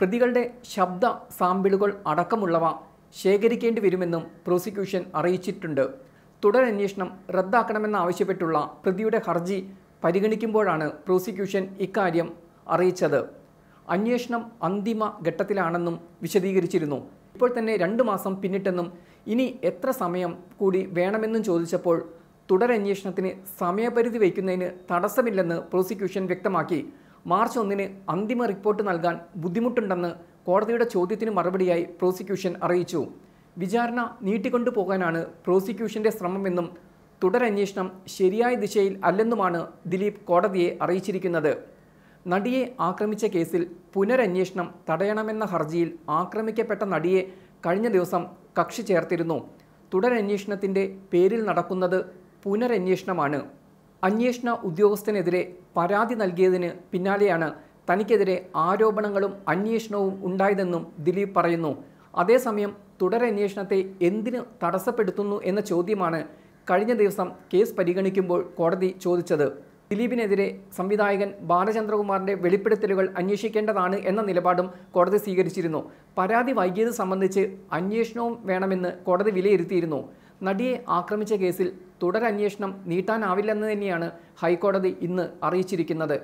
പ്രതികളുടെ ശബ്ദ സാമ്പിളുകൾ അടക്കമുള്ളവ ശേഖരിക്കേണ്ടി വരുമെന്നും പ്രോസിക്യൂഷൻ അറിയിച്ചിട്ടുണ്ട് തുടരന്വേഷണം റദ്ദാക്കണമെന്നാവശ്യപ്പെട്ടുള്ള പ്രതിയുടെ ഹർജി പരിഗണിക്കുമ്പോഴാണ് പ്രോസിക്യൂഷൻ ഇക്കാര്യം അറിയിച്ചത് അന്വേഷണം അന്തിമ ഘട്ടത്തിലാണെന്നും വിശദീകരിച്ചിരുന്നു ഇപ്പോൾ തന്നെ രണ്ട് മാസം പിന്നിട്ടെന്നും ഇനി എത്ര സമയം കൂടി വേണമെന്നും ചോദിച്ചപ്പോൾ തുടരന്വേഷണത്തിന് സമയപരിധി വയ്ക്കുന്നതിന് തടസ്സമില്ലെന്ന് പ്രോസിക്യൂഷൻ വ്യക്തമാക്കി മാർച്ച് ഒന്നിന് അന്തിമ റിപ്പോർട്ട് നൽകാൻ ബുദ്ധിമുട്ടുണ്ടെന്ന് കോടതിയുടെ ചോദ്യത്തിന് മറുപടിയായി പ്രോസിക്യൂഷൻ അറിയിച്ചു വിചാരണ നീട്ടിക്കൊണ്ടു പോകാനാണ് പ്രോസിക്യൂഷന്റെ ശ്രമമെന്നും തുടരന്വേഷണം ശരിയായ ദിശയിൽ അല്ലെന്നുമാണ് ദിലീപ് കോടതിയെ അറിയിച്ചിരിക്കുന്നത് നടിയെ ആക്രമിച്ച കേസിൽ പുനരന്വേഷണം തടയണമെന്ന ഹർജിയിൽ ആക്രമിക്കപ്പെട്ട നടിയെ കഴിഞ്ഞ ദിവസം കക്ഷി ചേർത്തിരുന്നു തുടരന്വേഷണത്തിൻ്റെ പേരിൽ നടക്കുന്നത് പുനരന്വേഷണമാണ് അന്വേഷണ ഉദ്യോഗസ്ഥനെതിരെ പരാതി നൽകിയതിന് പിന്നാലെയാണ് തനിക്കെതിരെ ആരോപണങ്ങളും അന്വേഷണവും ഉണ്ടായതെന്നും ദിലീപ് പറയുന്നു അതേസമയം തുടരന്വേഷണത്തെ എന്തിന് തടസ്സപ്പെടുത്തുന്നു എന്ന ചോദ്യമാണ് കഴിഞ്ഞ ദിവസം കേസ് പരിഗണിക്കുമ്പോൾ കോടതി ചോദിച്ചത് ദിലീപിനെതിരെ സംവിധായകൻ ബാലചന്ദ്രകുമാറിൻ്റെ വെളിപ്പെടുത്തലുകൾ അന്വേഷിക്കേണ്ടതാണ് എന്ന നിലപാടും കോടതി സ്വീകരിച്ചിരുന്നു പരാതി വൈകിയത് സംബന്ധിച്ച് അന്വേഷണവും വേണമെന്ന് കോടതി വിലയിരുത്തിയിരുന്നു നടിയെ ആക്രമിച്ച കേസിൽ തുടരന്വേഷണം നീട്ടാനാവില്ലെന്ന് തന്നെയാണ് ഹൈക്കോടതി ഇന്ന് അറിയിച്ചിരിക്കുന്നത്